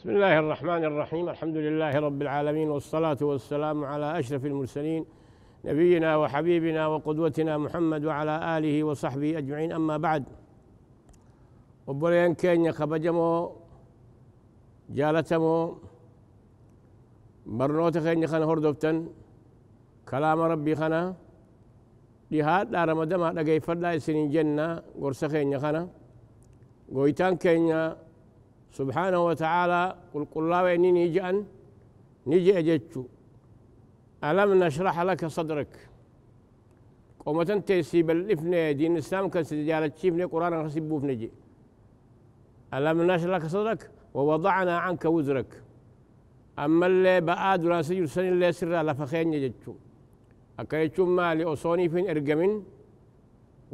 بسم الله الرحمن الرحيم الحمد لله رب العالمين والصلاة والسلام على أشرف المرسلين نبينا وحبيبنا وقدوتنا محمد وعلى آله وصحبه أجمعين أما بعد وبرين كين خبجمو جالتمو برنوت خين يخن هردوبتن كلام ربي خنا لهذا لا رمضان ما لقي فرلا سنين جنة قرص يخنا خنا كين كينيا سبحانه وتعالى قل قل الله ويني نيجي أن نيجي أجتشو ألم نشرح لك صدرك قومة تيسي بالإفنى دين الإسلام كان سجالة تشيفني قرآن غسيبو فنجي ألم نشرح لك صدرك ووضعنا عنك وزرك أما اللي بآد راسي سجل سن اللي سر فخين يجتشو أكيتشو ما لأصوني فين إرقمين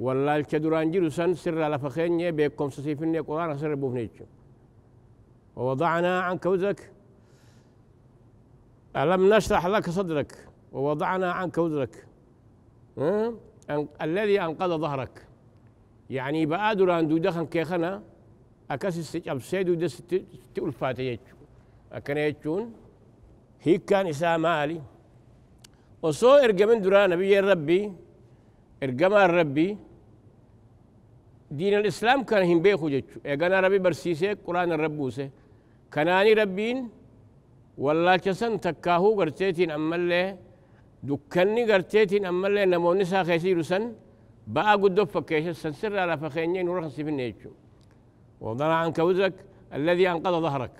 ولا الكدران جيرو سن سر فخين بيكم سسيفني قرآن غسيبو فنجي ووضعنا عنك وزرك ألم نشرح لك صدرك ووضعنا عنك وزرك الذي أنقذ ظهرك يعني بقادر أن دو دخن كيخنا أكاس أب سيدو دس تقول فاتي أكنا يجون هيك كان إساء مالي وصو إرقمن دراء نبي ربي إرقما ربي دين الإسلام كان هم بيخو جتشو إيقانا ربي برسيسي قرآن الربوسي كناني ربين والله كسن تكاهو قرتيتين أملا دكاني قرتيتين أملا نمو نسا خيسيرو سن بقى قدو فكيش سنسر على فخينين ورخص في نيجو وضرع عنك وزك الذي أنقذ ظهرك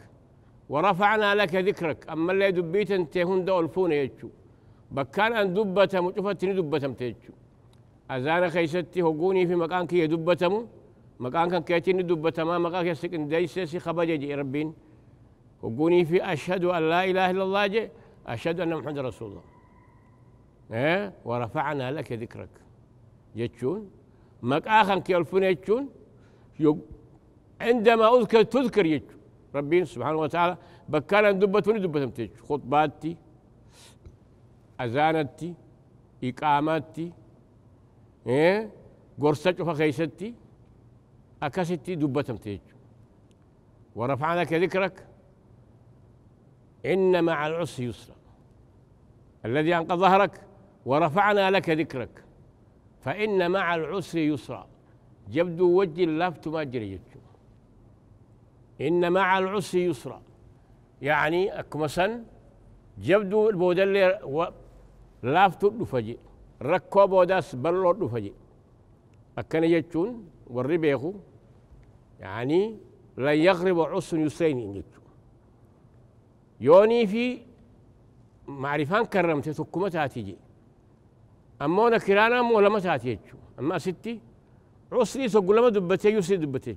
ورفعنا لك ذكرك أما اللي دبيت أنت هون دو الفون يجو بكان أن دبت مجفتني دبتم تيجو أزانا خيستي هقوني في مكانك كي مكانك مكان كان كيتني دبتما مكان سكن خبجي ربين وقوني في أشهد أن لا إله إلا الله جي أشهد أن محمد رسول الله إيه ورفعنا لك ذكرك مك آخر كيلفون يتشون عندما أذكر تذكر يتشون ربي سبحانه وتعالى بكانا دبتوني دبتم تيج خطباتي أذانتي إقاماتي إيه قرصتي فخيستي أكستي دبتم تيج ورفعنا لك ذكرك إن مع العسر يسرا الذي أنقذ ظهرك ورفعنا لك ذكرك فإن مع العسر يسرا جبدو وجه اللافت ما جريت إن مع العسر يسرا يعني أكمسا جبدو البودل لافتو دفجي ركو بوداس بلو دفجي أكن يجون والربيخو يعني لن يغرب عسر يسرين يجون يوني في معرفان كرمت تكما تاتيجي أما أنا كرانا مولا ما أما ستي عسري سقول ما دبتي يسري دبتي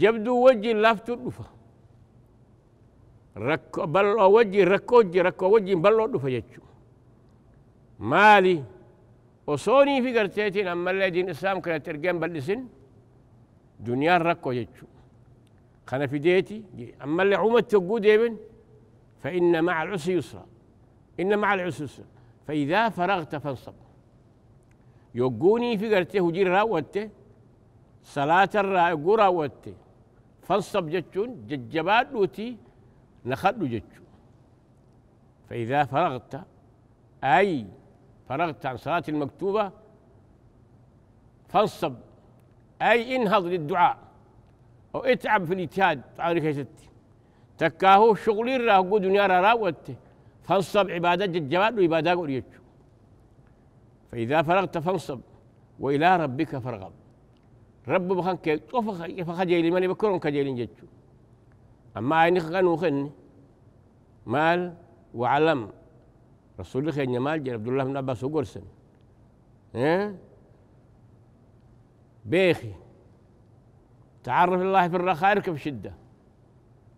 جبدو وجي لافتو الدفا ركو بل وجي ركو وجه ركو وجي بل الدفا يجو مالي وصوني في قرتيتين أما اللي دين إسلام كانت ترقين بلسن دنيا ركو يجو خنا في ديتي أما اللي عمت تقود يبن فإن مع العسر يسرا إن مع العسر يسرا فإذا فرغت فانصب يقوني في قرته هجير راوته صلاة الراقو راوته فانصب جتشون ججبات لوتي نخلو جتشون فإذا فرغت أي فرغت عن صلاة المكتوبة فانصب أي انهض للدعاء أو اتعب في الاجتهاد تعرف يا ستي تكاهو شغلي راهو دنيا راوت فانصب عبادة الجمال وعبادة قريتش فإذا فرغت فانصب وإلى ربك فارغب رب بخان كي فخا جيلي ماني بكرون كجيلين جتشو أما عيني خان خني مال وعلم رسول الله خير مال جل عبد الله بن عباس وقرسن إيه؟ بيخي تعرف الله في الرخاء اركب شده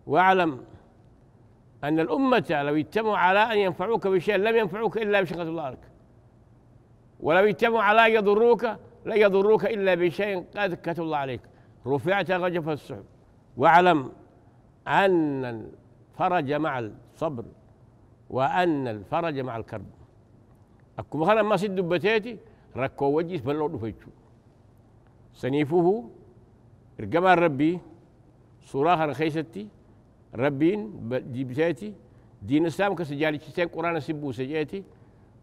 واعلم أن الأمة لو اجتمعوا على أن ينفعوك بشيء لم ينفعوك إلا بشقة الله لك ولو اجتمعوا على أن يضروك لا يضروك إلا بشيء قد كتب الله عليك رفعت غجف السحب واعلم أن الفرج مع الصبر وأن الفرج مع الكرب أكو مثلا ما سد بتاتي ركو وجيس بلو دفجو سنيفه رقما ربي صراخ رخيستي ربين جبتيتي دين الإسلام كسجالي تشتين قرآن سبو سجيتي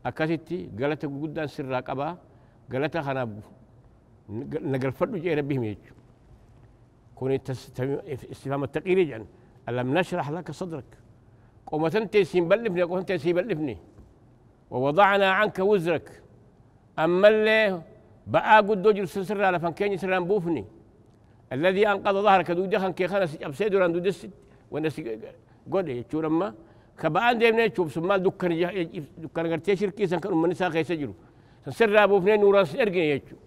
أكاسيتي غلطة قدان سر قبا غلطة خناب نقل فردو جاي ربهم يجو كوني استفهام التقرير جان ألم نشرح لك صدرك قومة تيسين بلفني قومة تيسين بلفني ووضعنا عنك وزرك أما اللي بقى قدو جل سر لفن كيني سران بوفني الذي أنقض ظهرك دو دخن كي خانس أبسيدو راندو دستي ونس قد يجور أما كبان ديمنا يشوف سما دكان جه دكان غير شركي سان كانوا من ساقي سجلو سر رابو فنين نوران سرقين يشوف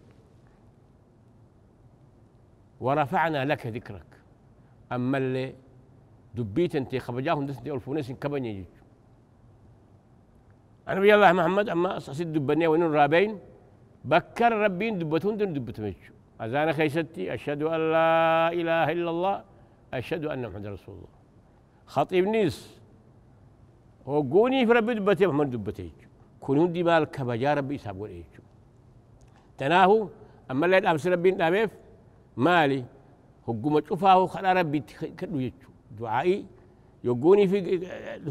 ورفعنا لك ذكرك أما اللي دبيت أنت خبجاهم دسني ألف وناس كبني يجو أنا بيا الله محمد أما أصحيت دبني وين رابين بكر ربين دبتون دون دبتهم يجو أذان خيستي أشهد أن لا إله إلا الله أشهد أن محمد رسول الله نيس هو قوني في ربي دبتي محمد دبتي كن دي مال كبجا ربي إساب وليجو تناهو أما اللي يدعم ربي نعميف مالي هو هقوم تشوفاه خلا ربي كدو يتشو دعائي يقوني في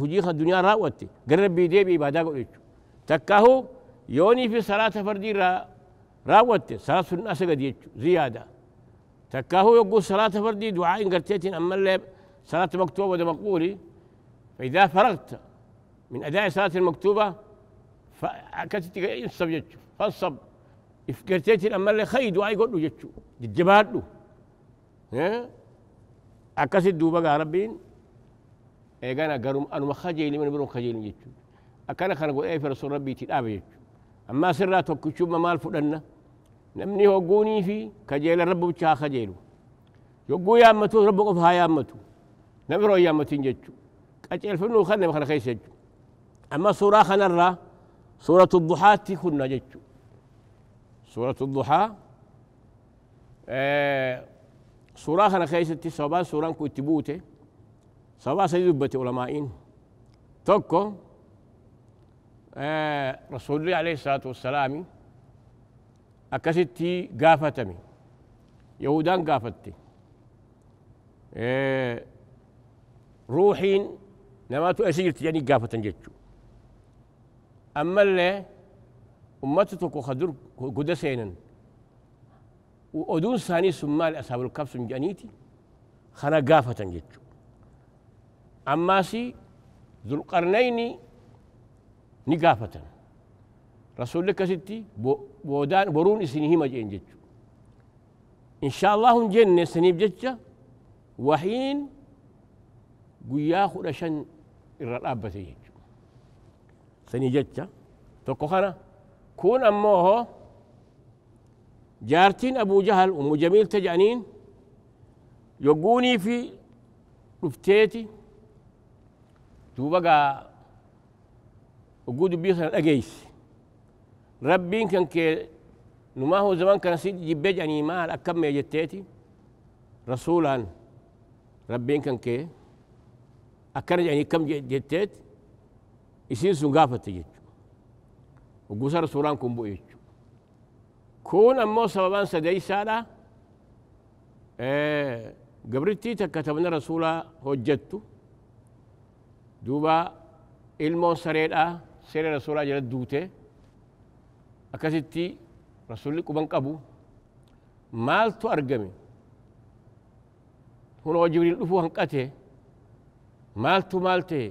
هجيخ الدنيا راوتي قال ربي دي قول يجو تكاهو يوني في صلاة فردي را راوتي صلاة سنة سقد يتشو زيادة تكاهو يقول صلاة فردي دعائي قرتيتين أما لا صلاة مكتوبة ومقبولة فإذا فرغت من أداء صلاة المكتوبة فأكدت ينصب جتشو فانصب إفكرتيت الأمر اللي خيد واي قلو جتشو ججبات له أكست دوبا قال ربين إيقانا قرم أنو مخجيلي من برون خجيلي جتشو أكانا خانا قول إيه في رسول ربي تلعب جتشو أما سرات توكشو ما مال فلنا نمني هو قوني في كجيل رب بتشا خجيلو يقول يا أمتو ربك فها يا أمتو نبرو يا متين جتشو قتل فنو خلنا بخنا خيس جتشو أما سورة خنا خنرة سورة الضحى تكون جتشو سورة الضحى آه، سورة خنا خيس تي سبعة سورة كتبوته سبا سيدبة علمائين توكو تكو آه، رسول الله عليه الصلاة والسلام أكستي قافتني يهودان قافتي آه ruuxiin namaatu eessa jirti jedhanii gaafatan jechuudha. Ammallee ummata tokko ka dur guda seenan oduun isaanii sun maal asaabul kabsun jedhaniiti kana gaafatan jechuudha. Ammaas zulqarnayni ni gaafatan. Rasuulli akkasitti boodaan boruun isin hima jeen jechuudha. Inshaallahu hin jenne saniif jecha waxiin guyyaa kudha shan irra dhaabbate jechuudha sanii jecha tokko kana kun ammoo hoo jaartiin abuu jahal ummu jamiilta jedhaniin yogguunii fi dhufteeti duuba gaa ogguu dubbii sana dhageeysi rabbiin kan kee numaa hoo zaman kana si jibbee jedhanii maal akkammee jetteeti rasuulaan rabbiin kan kee أكن يعني كم جتت يصير سقافة تجت وقصر سوران كم بويت كون أمو سببان سدي سالة إيه قبرتي تكتبنا رسولا هجتو دوبا إلمو سريد آه سير رسولا جلد دوته أكسيتي رسولي كبان قبو مالتو أرقمي هنا وجبريل أفو هنقاته مالتو مالتي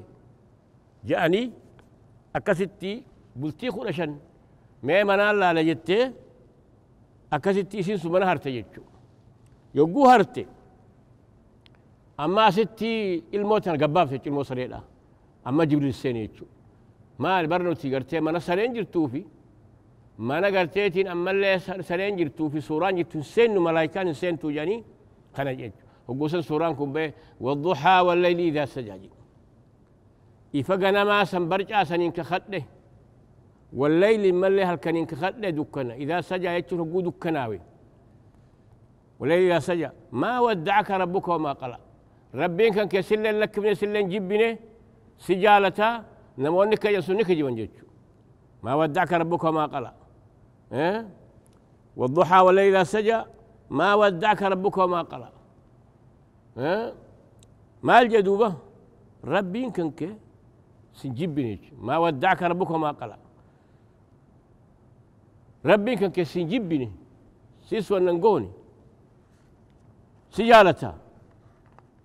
جاني يعني أكستي بلتي خلشن ما منا لا لجتي أكستي سين سمنا هرتي يجو يجو هرتي أما ستي الموت أنا قباب تجو الموت سريلا أما جبل السين يجو ما البرنو تيجرتي ما نسرين جرتوفي ما نقرتيتين أما اللي سرين جرتوفي سوران جرتو سين ملايكان سين توجاني كان يجو وقوسن سوران كبه والضحى والليل إذا سجاجي إفقنا ما سنبرجع سنين كخده والليل ملي هالكنين كخده دكنا إذا سجى يتشر قو دكناوي والليل إذا سجا ما ودعك ربك وما قلق ربين كان كسلن لك من سلن جبنه سجالتا نمونك يسونك كجون جيتشو ما ودعك ربك وما قلق إيه؟ والضحى والليل إذا سجى ما ودعك ربك وما قلق ما الجدوبة ربي يمكن كي سنجبنيج ما ودعك ربك وما قلع ربي يمكن كي سنجبني سيسوى ننقوني سجالتها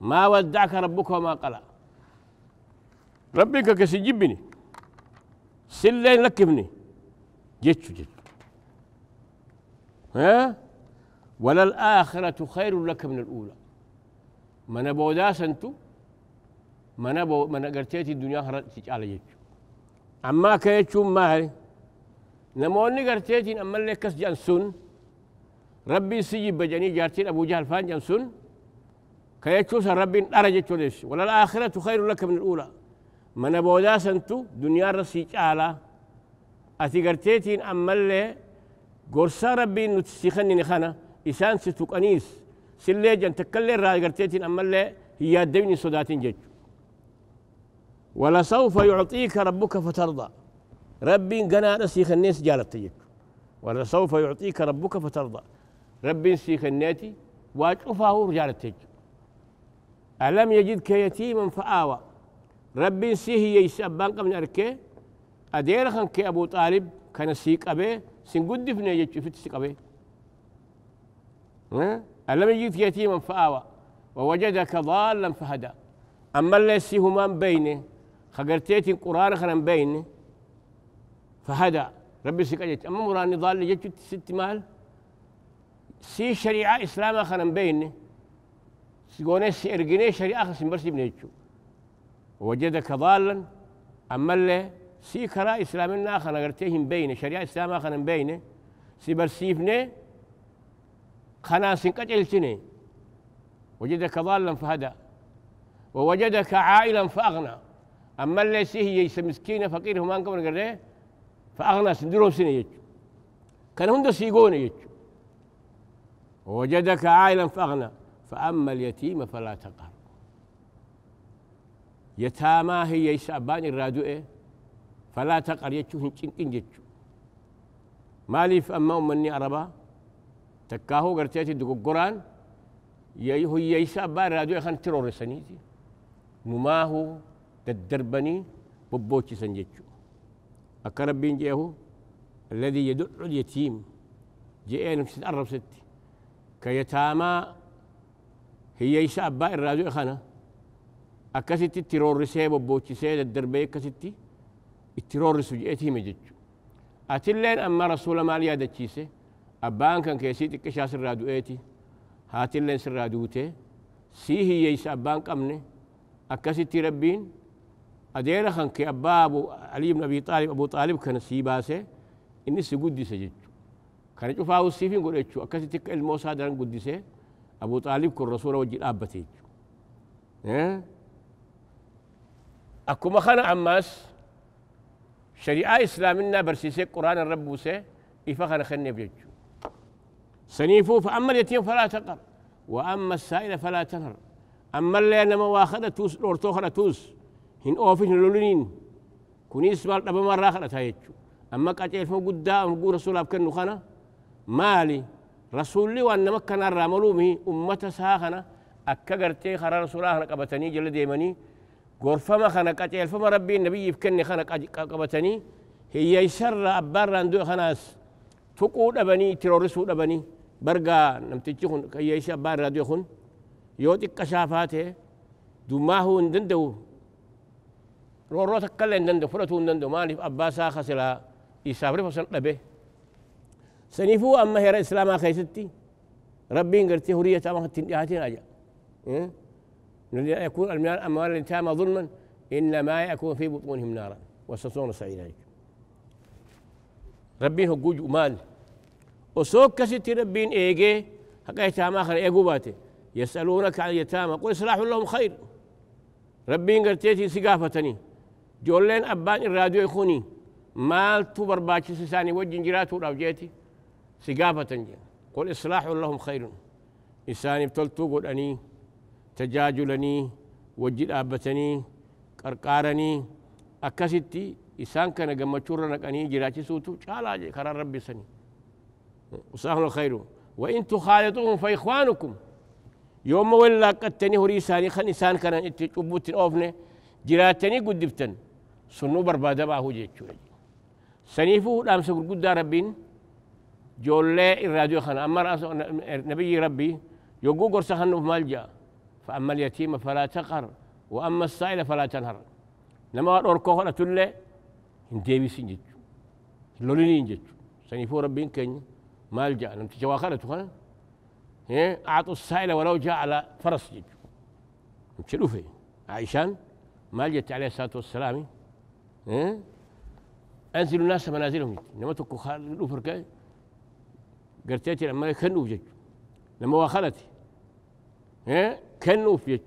ما ودعك ربك وما قلع ربي يمكن كي سنجبني سلين لكبني جيتشو جيتشو ها ولا الآخرة خير لك من الأولى من بودا سنتو من بو من قرتيتي الدنيا خرجت على يجو أما كيتشو ما هي نموني قرتيتي أما اللي كس جانسون ربي سيجي بجاني جارتين أبو جهل فان جانسون كيتشو سن ربي أرجتشو ليش ولا الآخرة خير لك من الأولى من بودا سنتو دنيا رسيج على أتي قرتيتي أما اللي قرصة ربي نتسيخني نخانا إسان ستوك أنيس سلي جن تكلي راي قرتيتين أما اللي هي الدين صداتين جج ولسوف يعطيك ربك فترضى ربي قنا نسيخ الناس جالت ولا ولسوف يعطيك ربك فترضى ربي نسيخ الناتي واجفه رجالت تجد ألم يجدك يتيما فآوى ربي نسيه يسأبان قبل أركي أدير خانك أبو طالب كان سيك أبي سنقدفني يجد في تسيك أبي ها ألم يجد يتيما فآوى ووجدك ضالا فهدى أما اللي همام بينه خقرتيت القرآن خلا بينه فهدى ربي سكجت أما مراني ضال جت ست مال سي شريعة إسلام خلا بينه سيقوني سي إرقيني شريعة خسن برسي بنيتشو ووجدك ضالا أما اللي سي كرا إسلامنا خلن قرتيهم بينه شريعة إسلام خلا بينه سي برسي بني خناس قتلتني وجدك ضالا فهدى ووجدك عائلا فأغنى أما اللي هي مسكينة فقير هم أنكم نقرأ فأغنى سندرو سنة يج كان هندو سيقون يج ووجدك عائلا فأغنى فأما اليتيم فلا تقهر يتاما هي ابان الرادو إيه فلا تقهر يجو هنشين إن مالي فأما أمني أربا تكاهو قرتيتي دققران يي هو يي بار راديو خان يخان تيرورسنيتي نماهو تدربني ببوتشي سنجتشو أكا ربين جيهو الذي يدع اليتيم جئين مشت أرب ستي كيتاما هي ييسا بار راديو يخانا أكاستي تيرورسي ببوتشي سيد الدربي كاستي التيرورس جئتهم جتشو أتلين أما رسول ما ليادتشيسي أبان كان كيسيت كشاس سر دوئتي هاتين لنس سر دوته سيه يس أبان كمني أكاسي ربين أدير خان كي أبا أبو علي بن أبي طالب أبو طالب كان سيباسه إني سجودي سجدت كان يشوف أو سيفين قول إيشو أكاسي تك الموسى دران قدسه أبو طالب كل رسول وجه أبته إيه أكو مخانا عماس شريعة إسلامنا برسيسي قرآن الرب وسي إفا خانا خني بيجو سنيفو فأما اليتيم فلا تقر وأما السائل فلا تنهر أما اللي أنا مواخدة توس لورتو خنا توس هن أوفيش لولين كوني اسمال دبا مرة خنا تايتشو أما قاتل فو قدا قول رسول أبكن نخنا مالي رسول لي وأن مكة نرى ملومه أمة ساخنا أكا قرتي خرا رسول آخنا قبتني يمني ديمني غرفما خنا قاتل فما ربي النبي يفكني خنا قبتني هي يسر أبارا راندو خناس تقول أبني ترورسو أبني برقا نمتجي خن كيشا بار راديو خون يوتي كشافاته دما هو ندندو رو تكل ندندو فرتو ندندو مالف أباسا خسلا يسافر فسن لبه سنيفو أما هي إسلاما خيستي ربي انقرتي هرية أما خدتين جاهتين أجا إيه؟ يكون الأموال التام ظلما إنما يكون في بطونهم نارا وستصون سعيدا ربي هو جوج مال وسوك كسيت ربين إيجي حق ايتام آخر إيجو باتي يسألونك عن اليتامى قل إصلاح لهم خير ربين قرتيتي سقافتني جولين أبان الراديو يخوني مال تو برباكي سساني وجن جراتو رابجيتي سقافتني قل إصلاح لهم خير إساني بتلتو قل أني تجاجلني وجد أبتني قرقارني أكستي إسان كان قمتشورنا أني جراتي سوتو شالا كرا ربي سني وصاهن الخير وإن تخالطوهم فإخوانكم يوم ولا قتني هري ساني خني كان انت تشبوت أوفنه جراتني قدبتن سنو بربادة باهو جيتشو سنيفو دام دامس قد ربين جولة الراديو خان امر رأس نبي ربي يقو قرص خنو في ملجأ فأما اليتيم فلا تقهر وأما السائل فلا تنهر نما أوركو هنا تلة هندي بيسين جيتشو لولين جيتشو سنيفو ربين كني ما لجا لم تجواخلته إيه؟ ها اعطوا السائل ولو جاء على فرس جيج شنو في عشان ما لجت عليه الصلاه والسلام ايه انزلوا الناس منازلهم انما تكو خالد خالوا فرقه قرتيتي لما كنوا في جيج لما واخلتي ايه كنوا في جيج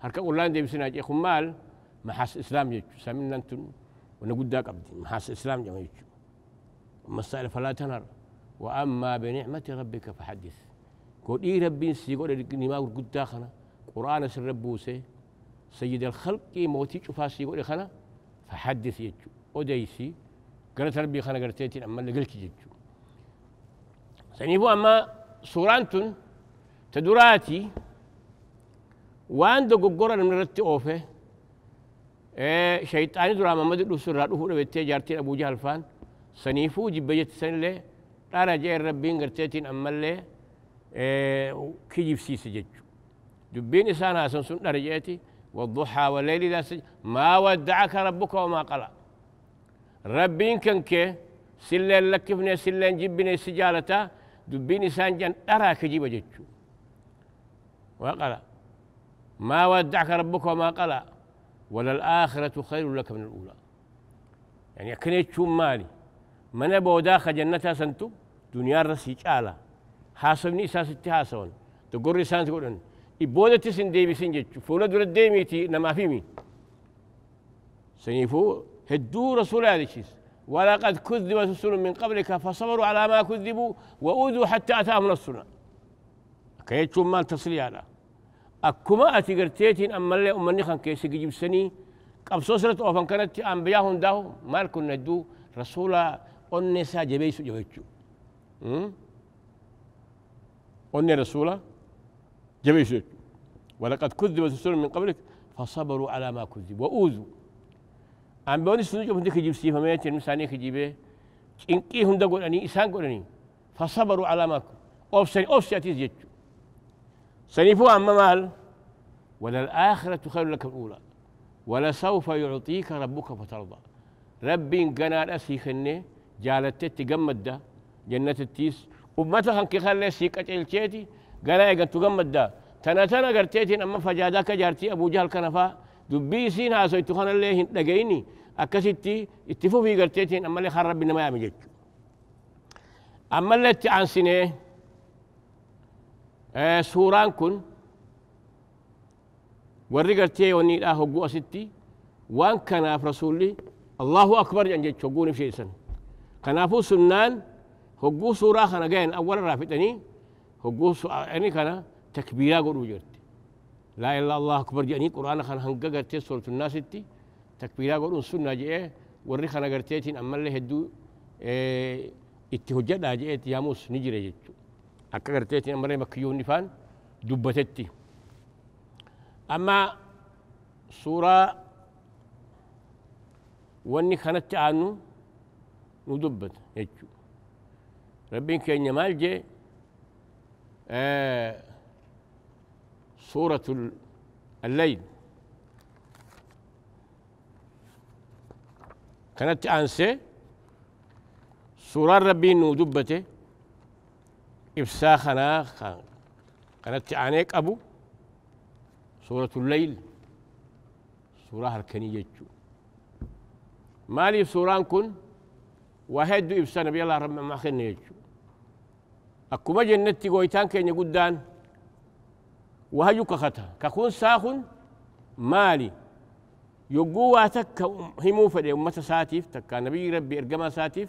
هركا اولان دي بسنا جي ما محاس اسلام جيج سامنا انتم ونقول داك عبدي محاس اسلام جيج اما السائل فلا تنهر واما بنعمه ربك فحدث كودي ربي سيقول قول ما قد خنا قران سر ربوسه سيد الخلق موتي شوفا سيقول قول خنا فحدث يجو وديسي قالت ربي خنا قرتيتي اما اللي قلت يجو سنيبو اما سورانتون تدراتي وان قرآن من رتي اوفه إيه شيطاني دراما محمد سرات رادو هو بيتي جارتي ابو جهل فان سنيفو جبيت سن له dhaadhaa je'een rabbiin garteetiin ammallee kiyyibsiise jechuudha. دبين سانا هاسن سن درجتي والضحى والليل إذا سجى ما ودعك ربك وما قلى ربين كان كي سلين لكفني سلين جبني سجالتا دبين سان جن أراك جيب جتشو وقلى ما ودعك ربك وما قلى الآخرة خير لك من الأولى يعني كنيت شو مالي من أبو داخل جنتها سنتو دنيا رسي حاسب نيسا ستي اتحاسون تقول رسان تقولون إبودة تسن ديبي سنجج فولا دور الديميتي نما فيمي سنيفو هدو رسول هذا ولقد كذبت رسل من قبلك فصبروا على ما كذبوا وأوذوا حتى أتاهم نصرنا كيتشم مال تصلي على أكما أتي قرتيتين أما اللي أمني خان كيسي جيب سني قبصو سرت أوفن كانت أنبياهم داهم مال كنا دو رسولا أنسا جبيسو جويتشو Hmm? قلنا رسوله جميع شيء ولقد كذبت رسول من قبلك فصبروا على ما كذب وأوذوا عم بقول السنة جبت لك جيب سيفا ميت المساني كجيبه إيه؟ إنكي هندا قولني إسان قولني فصبروا على ما كذب أوف سني أوف سياتيز جيتشو سنيفو عم مال وللآخرة خير لك الأولى ولسوف يعطيك ربك فترضى ربي قنا أسي خني جالتت تقمد ده جنة التيس أمتها هنك خلي سيكة الكيتي قال يا إيه قد تقمد دا تنا تنا قرتيتين أما فجادك جارتي أبو جهل كنفا دبي سين هاسوي تخان الله لقيني أكستي اتفو في قرتيتين أما اللي خرب بنا ما يعمل أما اللي تعان سنة آه سوران كن ورّي وني warri هو wanniidha وان كان رسولي الله أكبر allahu akbar jedhan jechuu hogguun ibsheessan kanaafuu سنان هجو سورة خنا جاين أول رافتني هجو يعني كنا تكبيرة قلوا جرت لا إلا الله أكبر جاني قرآن خنا هنجا قرتي سورة الناس تي تكبيرة قلوا سنة جاء وري خنا قرتيتين أما اللي هدو اتهجد أجئت يا موس نجري جتو أكا قرتيتين أما اللي مكيون نفان دبتتي أما سورة واني خنت عنه ندبت يجو ربين جي آه سورة الليل كانت أنسى سورة ربين ودبته إبساخنا خنا كانت عنيك أبو سورة الليل سورة هركنية جو مالي سوران كن وهدو إبسان نبي الله رب ما خير أكما جنتي قويتان كين يقدان وهيو كختا ككون ساخن مالي يقوى تك همو فدي أمة ساتيف تك نبي ربي إرقما ساتيف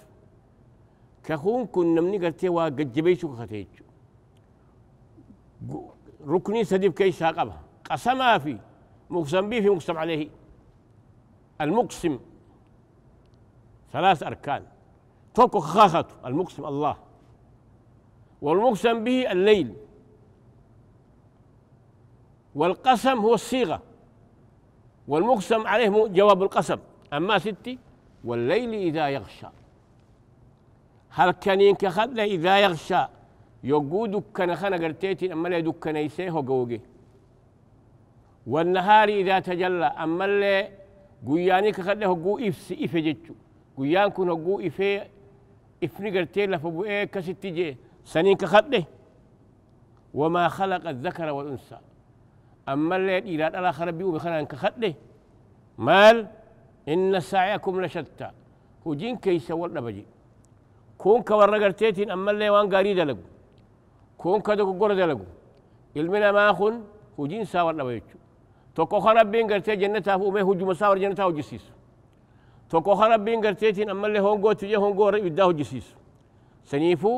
كخون كن نمني قرتي وقجبيشو كخطيج ركني سديف كي ساقبها قسما في مقسم به في مقسم عليه المقسم ثلاث أركان توكو خاخته المقسم الله والمقسم به الليل والقسم هو الصيغة والمقسم عليه جواب القسم أما ستي والليل إذا يغشى هل كان ينكخد إذا يغشى يقود كان خانا قرتيتي أما لا يدك نيسيه وقوقي والنهار إذا تجلى أما لا قياني له قو إفس إفجتشو قيان كن قو إفه إفني قرتي لفبو إيه كستي جيه سنين كخطه وما خلق الذكر والأنثى أما اللي إلى الله خربي وبخلان كخطه مال إن سعيكم لشتى هجين كيس ولا بجي كون كورقرتيتين أما اللي وان قاري دلقوا كون كدك قرد دلقوا المنا ما أخن هجين ساور نبيتشو توكو خربين قرتي جنة أفو ما هجو ساور جنة أو جسيس توكو خربين قرتيتين أما اللي هون قوتي هون قوري يداه جسيس سنيفو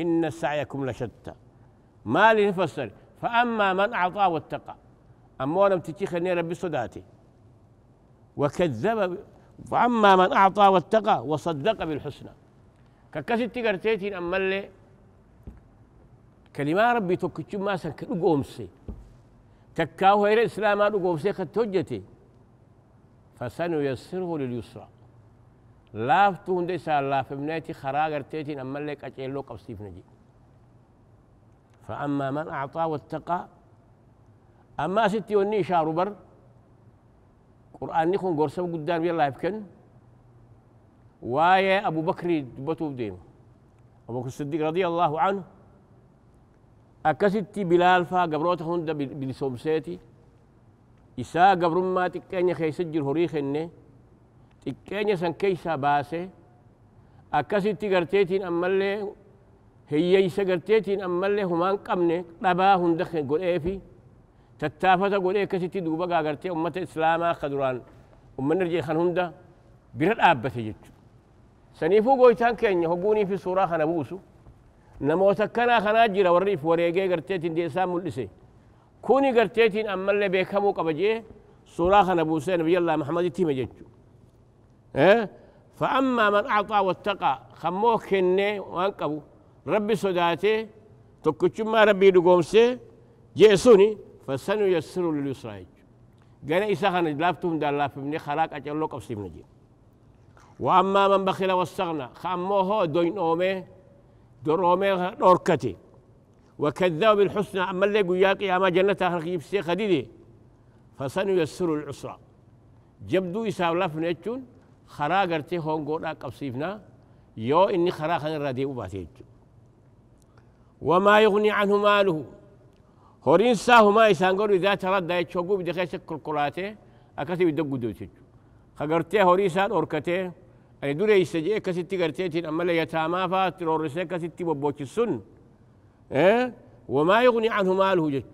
إن سعيكم لشتى ما لي نفسر فأما من أعطى واتقى أما أنا بتجي خلني ربي صداتي وكذب فأما من أعطى واتقى وصدق بالحسنى ككسي تقرتيتين أما اللي كلمة ربي تكتشم ما سنك أقومسي تكاو هير إسلام أقومسي قد توجتي فسنيسره لليسرى laftuu hunda isaan laafifneeti karaa garteetiin ammallee qaceelloo qabsiifne jedhe فأما من أعطى واتقى أما ستي وني شارو بر قرآن نكون قرصة قدام يلا يفكن وايا أبو بكر دبته بديم أبو بكر الصديق رضي الله عنه أكستي بلال فا قبروت هوندا بلسوم سيتي إسا قبر ما تكين خيسجر هريخ إنه xiqqeenya san keeysaa baase akkasitti garteetiin ammallee hiyyeeysa garteetiin ammallee humaan qabne dhabaa hunda godhee tattaafata godhee akkasitti duuba gaa gartee ummata islaamaa ka duraan ummanni rijeekan hunda bira dhaabbate jechuudha. Saniifuu gooytaan keenya hogguunii fi suuraa kana buusu namoota akkanaa kanaa jira warri if wareegee garteetiin deessaa mul'ise kuni garteetiin ammallee beekamuu qaba jee suuraa kana buusee nabiyyi Allah Muhammaditti hime jechuudha. إيه؟ فأما من أعطى واتقى خموه كني وانقبوا ربي صداتي تكتشم ما ربي دقومسي جيسوني فسنو يسروا لليسرى قال إيسا خان جلافتهم دالا فمني خلاك أجل لك أبسي منجي وأما من بخل واستغنى خموه دوين أومي درومي أوركتي وكذبوا بالحسنى أما اللي قياك يا ما جنة آخر يبسي خديدي فسنو يسروا العسرى جبدو يساولف نيتشون خراغ ارتي هون قول اك ابصيفنا يو اني خراغ خان الرادي وباتيج وما يغني عنه ماله هورين ساهو اه؟ ما يسان قول اذا ترد دايت شوقو بدي خيسك كل قلاتي اكاسي بدك قدوتيج خاقرتي هوري سان اوركتي أنا دور يسجى كسيت قرتيتين أما لي يتامى فات رورسة كسيت بوبوش السن إيه وما يغني عنه ماله جد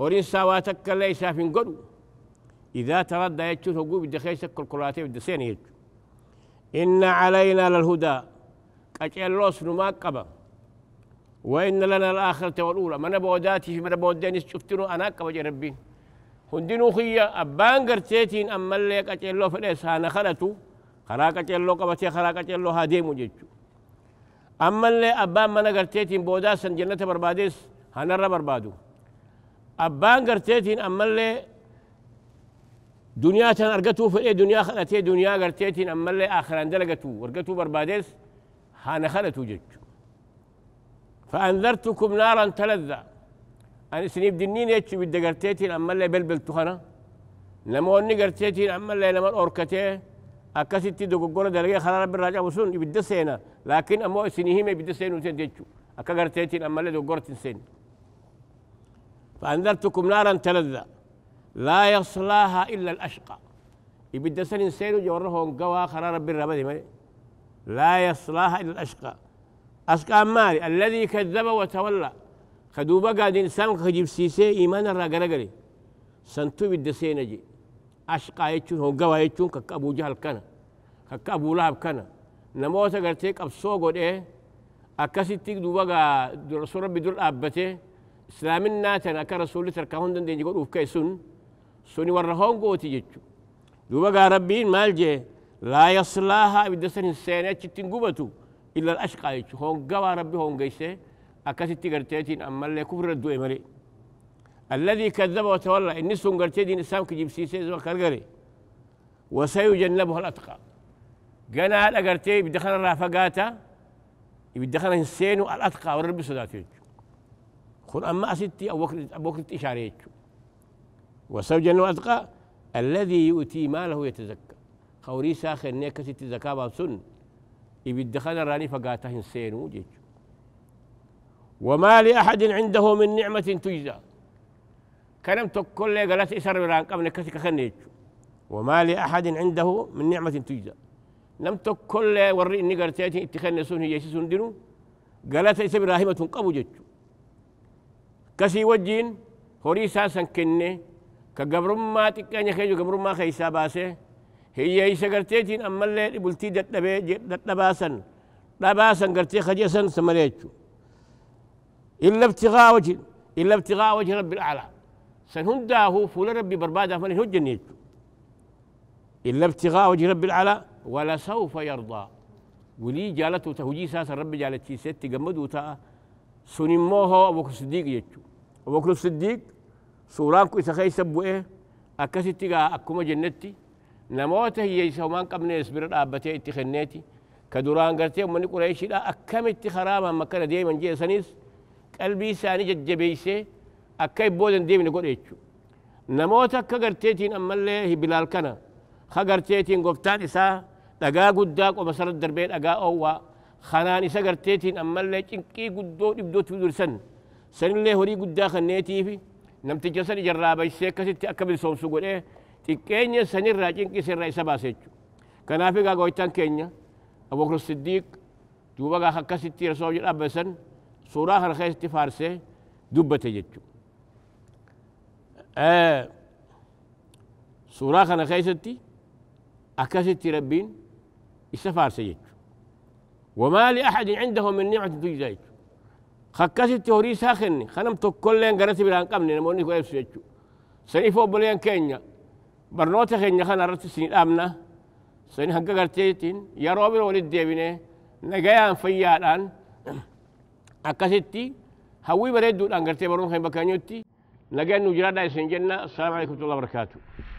هورين سوا تكلا يسافين قدو إذا تردى يجو تقول بدي خيش كل كلاتي بدي سين يجو إن علينا للهدى قجل لوس ما قبا وإن لنا الآخرة والأولى من بوداتي في من بودين شفتنو أنا قبا ربي هندنو خيا أبان قرتيتين أما اللي قجل لو فليس هانا خلتو خلا قجل لو قبتي خلا قجل لو هاديمو ججو أما اللي أبان من قرتيتين بوداسا جنة برباديس هانا بربادو أبان قرتيتين أما اللي دنيا تن أرجتو في إيه؟ دنيا خلتي دنيا قرتيتين نعم، أما اللي آخر اندلقتو ورقتو بربادس هان خلتو جج فأنذرتكم نارا تلذى أنا سنيب دنين يتشي بدي قرتيتين نعم، أما اللي تخنا لما اني قرتيتين نعم، أما اللي نمان أوركتيه akkasitti dogoggora dalagee karaa rabbi irraa وسون sun سينا لكن laakiin ammoo isinii hime ibidda seenuu seen jechuu akka garteetiin ammallee dogoggortiin سين فأنذرتكم نارا تلذى لا يصلاها إلا الأشقى يبدا سن إنسان جوره قوا خرار بالرمد لا يصلاها إلا الأشقى أشقى مالي الذي كذب وتولى خدوبا قاد إنسان خجيب سيسي إيمان الرقرقري سنتو بدا سينجي أشقى يتشون هو قوا يتشون كك أبو جهل كان كك أبو لهب كان نموت قرتيك أبسوق قد إيه اكاسي أكسيتك دوبا قاد رسول ربي دول أبته إسلامنا تنا كرسول تركهون دن دين يقول أوفكي سن سوني ورهون قوتي جتشو دوبا قال ربين مال جي لا يصلاها بدسن السينة تتن قبتو إلا الأشقى جتشو هون قوى ربي هون قيسي أكاسي تقرتيتين أما اللي كفر الدو إمري الذي كذب وتولى إن سون قرتيتين إسلام كجيب سيسي زوا قرقري وسيجنبه الأتقى قنا هل أقرتي بدخل الرافقاتا بدخل السينو الأتقى وربي صداتي خل أما ستي أو وقت أو وقت إشاريتشو وسوجا وأتقى الذي يؤتي ماله يتزكى خوري ساخر نيكس تزكى بابسن يبدخن راني فقاته سين جيج وما لأحد عنده من نعمة تجزى كلام تقول لي قالت إسر بران قبل كسك خنيج وما لأحد عنده من نعمة تجزى لم تقول لي وري إني قرتيتي اتخنسون سنه سون دينو قالت إسر إبراهيم قبو جيج كسي وجين هوري ساسا كني كجبرما تكاني خيجو جبرما خيسا باسه هي هي سكرتيتين أما اللي بلتي دتبي دتباسن دباسن قرتي خجسن سمريتشو إلا ابتغاء وجه إلا ابتغاء وجه رب الأعلى سنهداه فول ربي برباده فلن هجنيتشو إلا ابتغاء وجه رب الأعلى ولا سوف يرضى ولي جالته تهجي ساسا ربي جالتي ست تقمد وتا سنموه أبو الصديق يتشو أبو الصديق suuraan kun isa keessa bu'ee akkasitti gaa akkuma jennetti namoota hiyyeessumaan is bira dhaabbatee itti kenneeti ka duraan gartee uummanni qureeshidha akkamitti karaamaan makkana deeman jee saniis qalbii isaanii jajjabeeysee akka hibboodan deemne godhe jechuudha namoota akka garteetiin ammallee bilaal kana ka garteetiin goftaan isaa dhagaa guddaa qoma sara darbee dhagaa oowwaa kanaan isa garteetiin ammallee cinqii guddoo dhibdootu dursan sanillee horii guddaa kanneetiifi namticha san ijarraa baysee akkasitti akka bilsoomsu godhee xiqqeenya sanirraa cinqisirraa isa baase jechuudha. Kanaaf egaa gooftaan keenya Abubakar Siddiiq duuba gaa akkasitti yeroo hojii dhaabbasan suuraa harka isatti faarsee dubbate jechuudha. Suuraa kana keessatti akkasitti rabbiin isa faarse jechuudha. وما لأحد عنده من نعمة تجزى خكاسيتي هوري ساخني خنم تكلين غرسي بلان قبني نموني كو يبسو يجو سني فو بلين كينيا برنوتي خينيا خنا رت سنين امنا سني حقا غرتيتين يا روبن ولد ديبني نغيان فيادان اكاسيتي هوي بريدو دان غرتي برون خين بكانيوتي نغيان نجرا داي سنجنا السلام عليكم ورحمه الله وبركاته